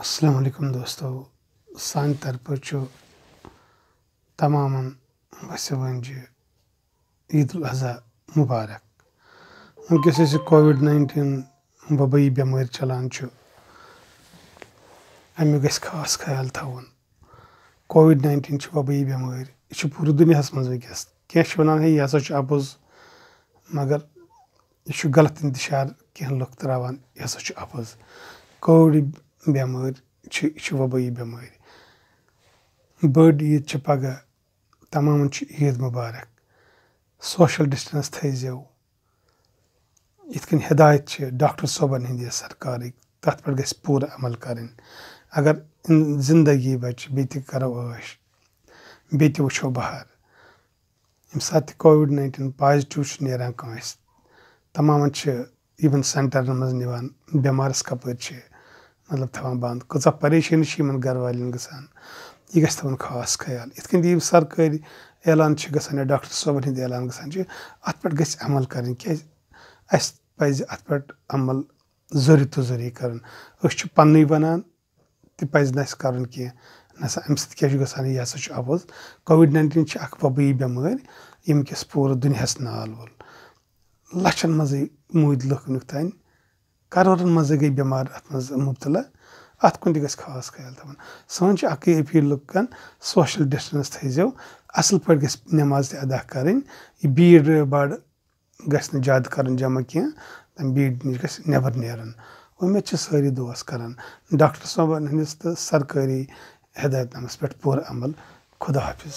असलकुम दोस्तों سانہِ طرفہٕ چھُ تَمامَن وَسوَنجہِ عید الاضحیٰ مُبارک وٕنکیٚس یُس یہِ کووِڈ ناینٹیٖن وبٲیی بٮ۪مٲرۍ چَلان چھُ اَمیُک گژھِ خاص خیال تھاوُن کووِڈ ناینٹیٖن چھِ وبٲیی بٮ۪مٲرۍ یہِ چھِ پوٗرٕ دُنیاہَس منٛز وٕنکیٚس کینٛہہ چھِ وَنان ہے یہِ ہَسا چھُ اَپُز مگر یہِ چھُ غلط اِنتِشار کینٛہہ لُکھ ترٛاوان یہِ ہَسا چھُ اَپُز کووِڈ بٮ۪مٲرۍ چھِ یہِ چھِ وَبٲیی بٮ۪مٲرۍ بٔڑ عیٖد چھِ پَگاہ تَمامَن چھِ عیٖد مُبارک سوشَل ڈِسٹَنٕس تھٲیزیو یِتھ کٔنۍ ہدایت چھِ ڈاکٹر صٲبَن ہِنٛدِ سرکارٕکۍ تَتھ پٮ۪ٹھ گژھِ پوٗرٕ عمل کَرٕنۍ اگر زِندگی بَچہِ بیٚیہِ تہِ کَرو عٲش بیٚیہِ تہِ وٕچھو بہار ییٚمہِ ساتہٕ تہِ کووِڈ ناینٹیٖن پازِٹِو چھُ نیران کٲنٛسہِ تَمامَن چھِ اِوٕن سٮ۪نٹَرَن منٛز نِوان بٮ۪مارَس کَپٲرۍ چھِ मतलब थवान बंद कचा परेशानी इन घर वाले ग यह ग तम खास ख्याल इत कह सरकारी ऐलान ग डॉक्टर साबन हंद ऐलान ग अत पे गमल कर क्या पज अत पे अमल जरूरी तो जरूरी कर पन्न वनान तह पज न कह ना अम सत्य यह हसा अवोज कोविड नाइन्टीन वबी बेमार यम किस पूरे दुनिया नाल वोल लचन मज मूद लुख वुन کَرورَن منٛز گٔے بٮ۪مار اَتھ منٛز مُبتلا اَتھ کُن تہِ گژھِ خاص خیال تھاوُن سٲنۍ چھِ اَکٕے أپیٖل لُکَن سوشَل ڈِسٹَنٕس تھٲیزیو اَصٕل پٲٹھۍ گژھِ نٮ۪ماز تہِ ادا کَرٕنۍ یہِ بیٖڈ باڈ گژھِ نہٕ زیادٕ کَرُن جمع کینٛہہ تَمہِ بیٖڈ نِش گژھِ نٮ۪بَر نیرُن اُمید چھِ سٲری دوس کَران ڈاکٹر صٲبَن ہِنٛدِس تہٕ سرکٲری ہدایتنامَس پٮ۪ٹھ پوٗرٕ عمل خُدا حافِظ